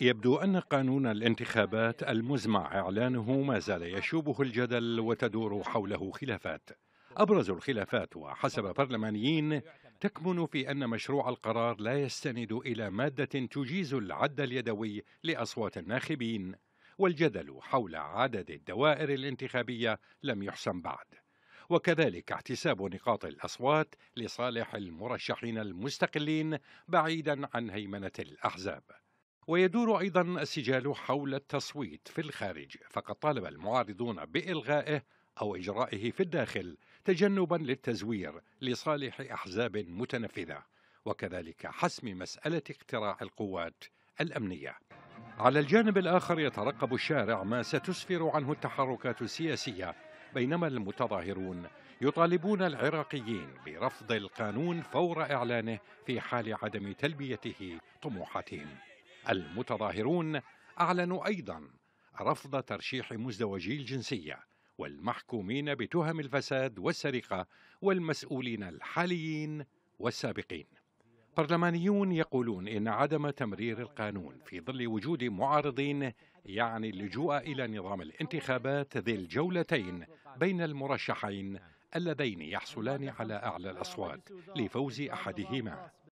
يبدو أن قانون الانتخابات المزمع إعلانه ما زال يشوبه الجدل وتدور حوله خلافات أبرز الخلافات وحسب برلمانيين تكمن في أن مشروع القرار لا يستند إلى مادة تجيز العد اليدوي لأصوات الناخبين والجدل حول عدد الدوائر الانتخابية لم يحسم بعد وكذلك احتساب نقاط الأصوات لصالح المرشحين المستقلين بعيدا عن هيمنة الأحزاب ويدور أيضا السجال حول التصويت في الخارج فقد طالب المعارضون بإلغائه أو إجرائه في الداخل تجنبا للتزوير لصالح أحزاب متنفذة وكذلك حسم مسألة اقتراع القوات الأمنية على الجانب الآخر يترقب الشارع ما ستسفر عنه التحركات السياسية بينما المتظاهرون يطالبون العراقيين برفض القانون فور إعلانه في حال عدم تلبيته طموحاتهم المتظاهرون أعلنوا أيضا رفض ترشيح مزدوجي الجنسية والمحكومين بتهم الفساد والسرقة والمسؤولين الحاليين والسابقين برلمانيون يقولون إن عدم تمرير القانون في ظل وجود معارضين يعني اللجوء إلى نظام الانتخابات ذي الجولتين بين المرشحين اللذين يحصلان على أعلى الأصوات لفوز أحدهما